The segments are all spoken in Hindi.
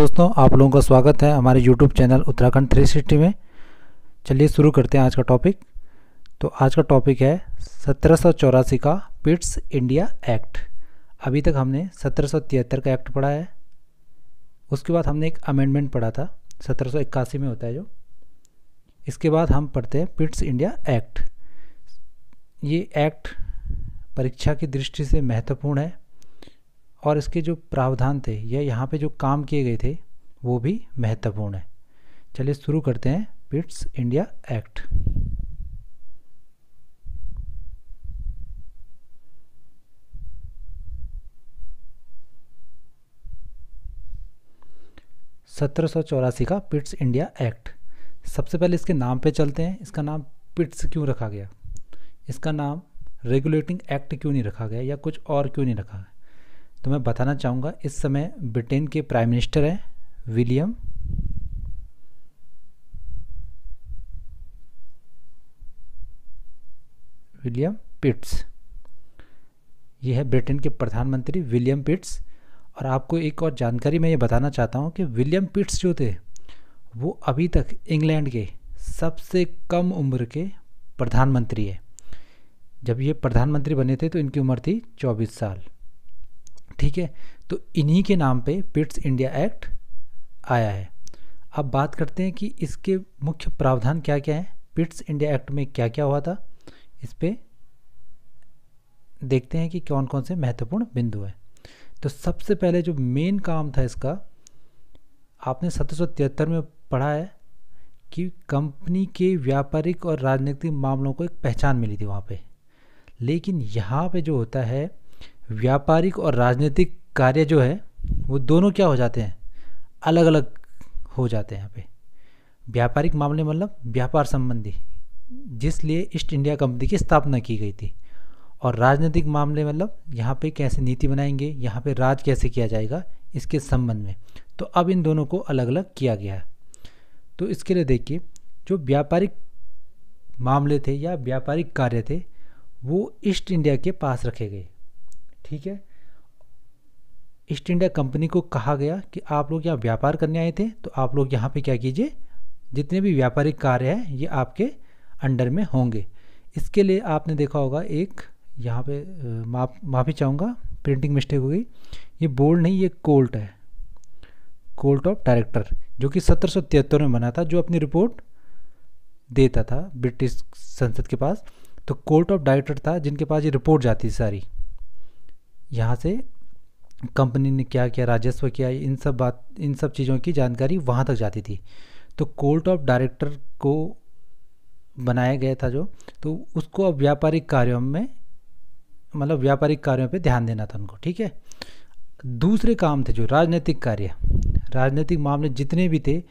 दोस्तों आप लोगों का स्वागत है हमारे YouTube चैनल उत्तराखंड 360 में चलिए शुरू करते हैं आज का टॉपिक तो आज का टॉपिक है सत्रह का पिट्स इंडिया एक्ट अभी तक हमने सत्रह का एक्ट पढ़ा है उसके बाद हमने एक अमेंडमेंट पढ़ा था सत्रह में होता है जो इसके बाद हम पढ़ते हैं पिट्स इंडिया एक्ट ये एक्ट परीक्षा की दृष्टि से महत्वपूर्ण है और इसके जो प्रावधान थे या यहाँ पे जो काम किए गए थे वो भी महत्वपूर्ण है चलिए शुरू करते हैं पिट्स इंडिया एक्ट सत्रह का पिट्स इंडिया एक्ट सबसे पहले इसके नाम पे चलते हैं इसका नाम पिट्स क्यों रखा गया इसका नाम रेगुलेटिंग एक्ट क्यों नहीं रखा गया या कुछ और क्यों नहीं रखा तो मैं बताना चाहूँगा इस समय ब्रिटेन के प्राइम मिनिस्टर हैं विलियम विलियम पिट्स ये है ब्रिटेन के प्रधानमंत्री विलियम पिट्स और आपको एक और जानकारी मैं ये बताना चाहता हूँ कि विलियम पिट्स जो थे वो अभी तक इंग्लैंड के सबसे कम उम्र के प्रधानमंत्री है जब ये प्रधानमंत्री बने थे तो इनकी उम्र थी 24 साल ठीक है तो इन्हीं के नाम पे पिट्स इंडिया एक्ट आया है अब बात करते हैं कि इसके मुख्य प्रावधान क्या क्या हैं पिट्स इंडिया एक्ट में क्या क्या हुआ था इस पर देखते हैं कि कौन कौन से महत्वपूर्ण बिंदु हैं तो सबसे पहले जो मेन काम था इसका आपने सत्रह में पढ़ा है कि कंपनी के व्यापारिक और राजनीतिक मामलों को एक पहचान मिली थी वहाँ पे लेकिन यहाँ पे जो होता है व्यापारिक और राजनीतिक कार्य जो है वो दोनों क्या हो जाते हैं अलग अलग हो जाते हैं यहाँ पे व्यापारिक मामले मतलब व्यापार संबंधी जिसलिए ईस्ट इंडिया कंपनी की स्थापना की गई थी और राजनीतिक मामले मतलब यहाँ पे कैसे नीति बनाएंगे यहाँ पे राज कैसे किया जाएगा इसके संबंध में तो अब इन दोनों को अलग अलग किया गया है तो इसके लिए देखिए जो व्यापारिक मामले थे या व्यापारिक कार्य थे वो ईस्ट इंडिया के पास रखे गए ठीक है ईस्ट इंडिया कंपनी को कहा गया कि आप लोग यहाँ व्यापार करने आए थे तो आप लोग यहाँ पे क्या कीजिए जितने भी व्यापारिक कार्य हैं ये आपके अंडर में होंगे इसके लिए आपने देखा होगा एक यहाँ पे माफ माफ़ी चाहूँगा प्रिंटिंग मिस्टेक हो गई ये बोर्ड नहीं ये कोल्ट है कोल्ट ऑफ डायरेक्टर जो कि सत्रह में बना था जो अपनी रिपोर्ट देता था ब्रिटिश संसद के पास तो कोर्ट ऑफ डायरेक्टर था जिनके पास ये रिपोर्ट जाती सारी यहाँ से कंपनी ने क्या किया राजस्व किया इन सब बात इन सब चीज़ों की जानकारी वहाँ तक जाती थी तो कोर्ट ऑफ डायरेक्टर को बनाया गया था जो तो उसको अब व्यापारिक कार्यों में मतलब व्यापारिक कार्यों पे ध्यान देना था उनको ठीक है दूसरे काम थे जो राजनीतिक कार्य राजनीतिक मामले जितने भी थे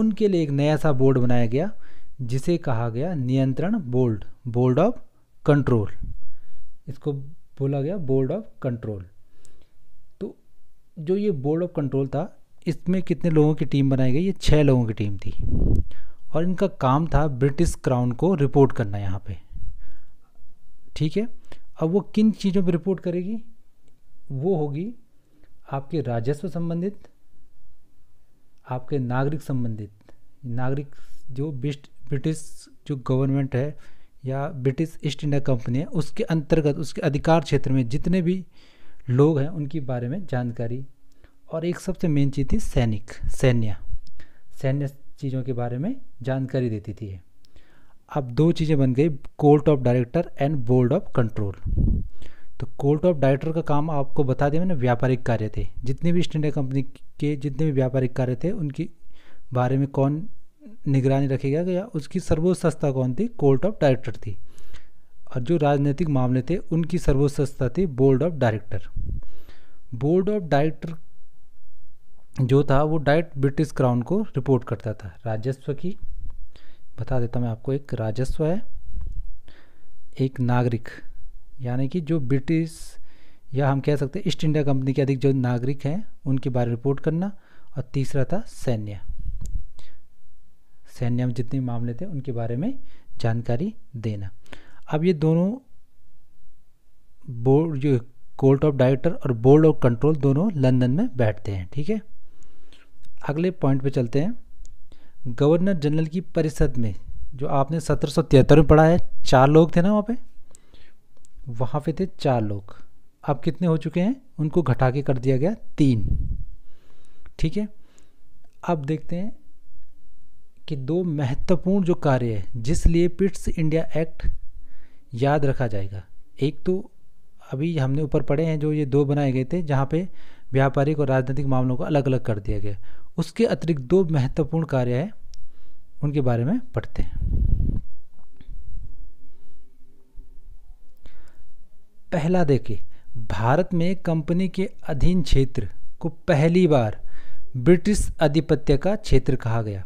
उनके लिए एक नया सा बोर्ड बनाया गया जिसे कहा गया नियंत्रण बोर्ड बोर्ड ऑफ कंट्रोल इसको बोला गया बोर्ड ऑफ कंट्रोल तो जो ये बोर्ड ऑफ कंट्रोल था इसमें कितने लोगों की टीम बनाई गई ये छः लोगों की टीम थी और इनका काम था ब्रिटिश क्राउन को रिपोर्ट करना यहाँ पे ठीक है अब वो किन चीज़ों पे रिपोर्ट करेगी वो होगी आपके राजस्व संबंधित आपके नागरिक संबंधित नागरिक जो ब्रिटिश जो गवर्नमेंट है या ब्रिटिश ईस्ट इंडिया कंपनी है उसके अंतर्गत उसके अधिकार क्षेत्र में जितने भी लोग हैं उनके बारे में जानकारी और एक सबसे मेन चीज़ थी सैनिक सैन्य सैन्य चीज़ों के बारे में जानकारी देती थी अब दो चीज़ें बन गई court of director and board of control तो कोर्ट ऑफ डायरेक्टर का काम आपको बता दें मैंने व्यापारिक कार्य थे जितने भी ईस्ट इंडिया कंपनी के जितने भी व्यापारिक कार्य थे उनके बारे में कौन निगरानी गया कि उसकी सर्वोच्च संस्था कौन थी कोर्ट ऑफ डायरेक्टर थी और जो राजनीतिक मामले थे उनकी सर्वोच्च संस्था थी board of director board of director जो था वो डायरेक्ट ब्रिटिश क्राउन को रिपोर्ट करता था राजस्व की बता देता मैं आपको एक राजस्व है एक नागरिक यानी कि जो ब्रिटिश या हम कह सकते हैं ईस्ट इंडिया कंपनी के अधिक जो नागरिक हैं उनके बारे में रिपोर्ट करना और तीसरा था सैन्य सैन्य में जितने मामले थे उनके बारे में जानकारी देना अब ये दोनों बोर्ड जो कोर्ट ऑफ डायरेक्टर और बोर्ड ऑफ कंट्रोल दोनों लंदन में बैठते हैं ठीक है अगले पॉइंट पे चलते हैं गवर्नर जनरल की परिषद में जो आपने सत्रह में पढ़ा है चार लोग थे ना वहाँ पे वहाँ पे थे चार लोग अब कितने हो चुके हैं उनको घटा के कर दिया गया तीन ठीक है अब देखते हैं कि दो महत्वपूर्ण जो कार्य है जिसलिए पिट्स इंडिया एक्ट याद रखा जाएगा एक तो अभी हमने ऊपर पढ़े हैं जो ये दो बनाए गए थे जहाँ पे व्यापारिक और राजनीतिक मामलों को अलग अलग कर दिया गया उसके अतिरिक्त दो महत्वपूर्ण कार्य है उनके बारे में पढ़ते हैं पहला देखिए भारत में कंपनी के अधीन क्षेत्र को पहली बार ब्रिटिश आधिपत्य का क्षेत्र कहा गया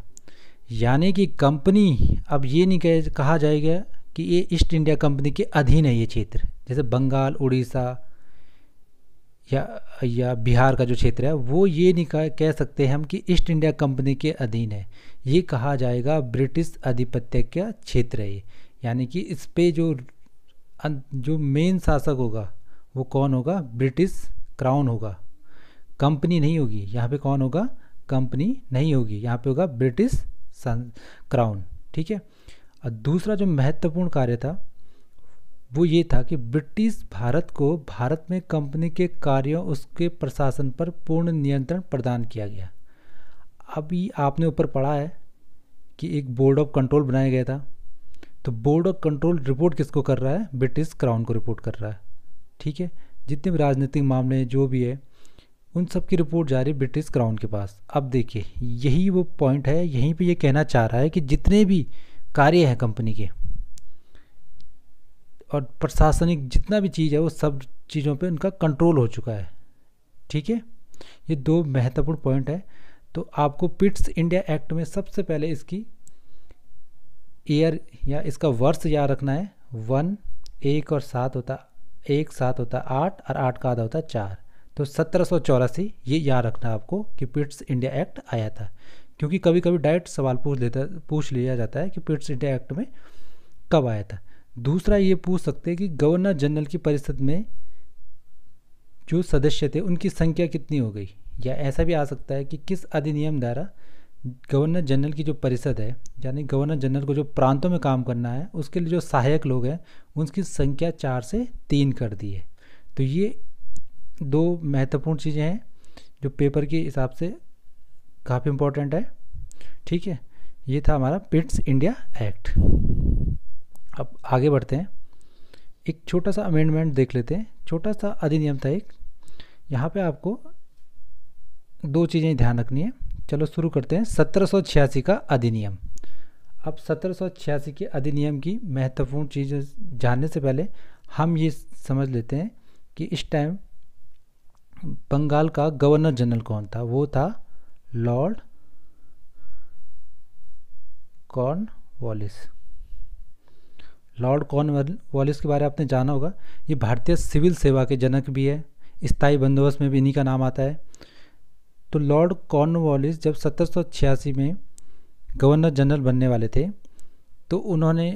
यानी कि कंपनी अब ये नहीं कह कहा जाएगा कि ये ईस्ट इंडिया कंपनी के अधीन है ये क्षेत्र जैसे बंगाल उड़ीसा या या बिहार का जो क्षेत्र है वो ये नहीं कह, कह सकते हम कि ईस्ट इंडिया कंपनी के अधीन है ये कहा जाएगा ब्रिटिश आधिपत्य का क्षेत्र है यानी कि इस पे जो अं, जो मेन शासक होगा वो कौन होगा ब्रिटिश क्राउन होगा कंपनी नहीं होगी यहाँ पे कौन होगा कंपनी नहीं होगी यहाँ पे होगा ब्रिटिश सन क्राउन ठीक है और दूसरा जो महत्वपूर्ण कार्य था वो ये था कि ब्रिटिश भारत को भारत में कंपनी के कार्यों उसके प्रशासन पर पूर्ण नियंत्रण प्रदान किया गया अभी आपने ऊपर पढ़ा है कि एक बोर्ड ऑफ कंट्रोल बनाया गया था तो बोर्ड ऑफ कंट्रोल रिपोर्ट किसको कर रहा है ब्रिटिश क्राउन को रिपोर्ट कर रहा है ठीक है जितने भी राजनीतिक मामले जो भी है उन सब की रिपोर्ट जा रही है ब्रिटिश क्राउन के पास अब देखिए यही वो पॉइंट है यहीं पे ये कहना चाह रहा है कि जितने भी कार्य हैं कंपनी के और प्रशासनिक जितना भी चीज़ है वो सब चीज़ों पे उनका कंट्रोल हो चुका है ठीक है ये दो महत्वपूर्ण पॉइंट है तो आपको पिट्स इंडिया एक्ट में सबसे पहले इसकी ईयर या इसका वर्ष याद रखना है वन एक और सात होता एक सात होता आठ और आठ का आधा होता चार तो सत्रह ये याद रखना आपको कि पिट्स इंडिया एक्ट आया था क्योंकि कभी कभी डायरेक्ट सवाल पूछ लेता पूछ लिया जाता है कि पिट्स इंडिया एक्ट में कब आया था दूसरा ये पूछ सकते हैं कि गवर्नर जनरल की परिषद में जो सदस्य थे उनकी संख्या कितनी हो गई या ऐसा भी आ सकता है कि किस अधिनियम द्वारा गवर्नर जनरल की जो परिषद है यानी गवर्नर जनरल को जो प्रांतों में काम करना है उसके लिए जो सहायक लोग हैं उनकी संख्या चार से तीन कर दी है तो ये दो महत्वपूर्ण चीज़ें हैं जो पेपर के हिसाब से काफ़ी इम्पोर्टेंट है ठीक है ये था हमारा पिट्स इंडिया एक्ट अब आगे बढ़ते हैं एक छोटा सा अमेंडमेंट देख लेते हैं छोटा सा अधिनियम था एक यहाँ पे आपको दो चीज़ें ध्यान रखनी है चलो शुरू करते हैं सत्रह का अधिनियम अब सत्रह के अधिनियम की महत्वपूर्ण चीज़ें जानने से पहले हम ये समझ लेते हैं कि इस टाइम बंगाल का गवर्नर जनरल कौन था वो था Lord Cornwallis Lord Cornwallis के बारे में आपने जाना होगा ये भारतीय सिविल सेवा के जनक भी है स्थायी बंदोबस्त में भी इन्हीं का नाम आता है तो लॉर्ड कॉर्न वॉलिस जब सत्रह में गवर्नर जनरल बनने वाले थे तो उन्होंने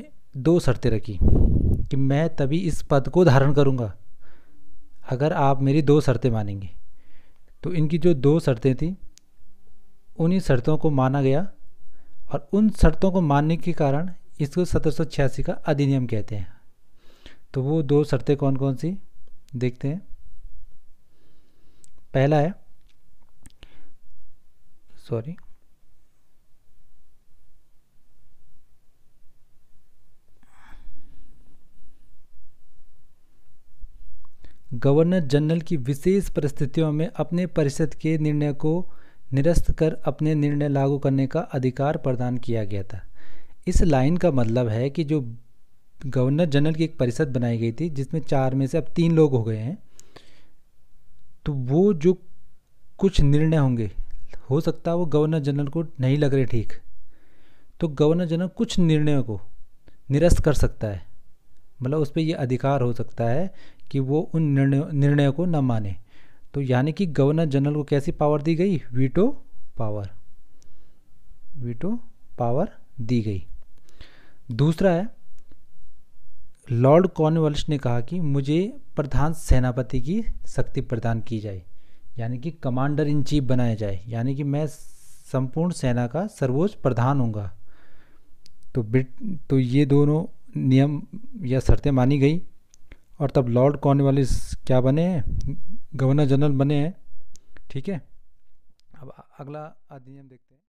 दो शर्तें रखी कि मैं तभी इस पद को धारण करूँगा अगर आप मेरी दो शर्तें मानेंगे तो इनकी जो दो शर्तें थीं उन्हीं शर्तों को माना गया और उन शर्तों को मानने के कारण इसको सत्रह का अधिनियम कहते हैं तो वो दो शर्तें कौन कौन सी देखते हैं पहला है सॉरी गवर्नर जनरल की विशेष परिस्थितियों में अपने परिषद के निर्णय को निरस्त कर अपने निर्णय लागू करने का अधिकार प्रदान किया गया था इस लाइन का मतलब है कि जो गवर्नर जनरल की एक परिषद बनाई गई थी जिसमें चार में से अब तीन लोग हो गए हैं तो वो जो कुछ निर्णय होंगे हो सकता है वो गवर्नर जनरल को नहीं लग रहे ठीक तो गवर्नर जनरल कुछ निर्णयों को निरस्त कर सकता है मतलब उस पर यह अधिकार हो सकता है कि वो उन निर्णय निर्णय को न माने तो यानी कि गवर्नर जनरल को कैसी पावर दी गई वीटो पावर वीटो पावर दी गई दूसरा है लॉर्ड कॉर्नवल्स ने कहा कि मुझे प्रधान सेनापति की शक्ति प्रदान की जाए यानी कि कमांडर इन चीफ बनाया जाए यानी कि मैं संपूर्ण सेना का सर्वोच्च प्रधान होऊंगा तो ब्रिट तो ये दोनों नियम या शर्तें मानी गई और तब लॉर्ड कॉर्नवालिस क्या बने हैं गवर्नर जनरल बने हैं ठीक है अब अगला अधिनियम देखते हैं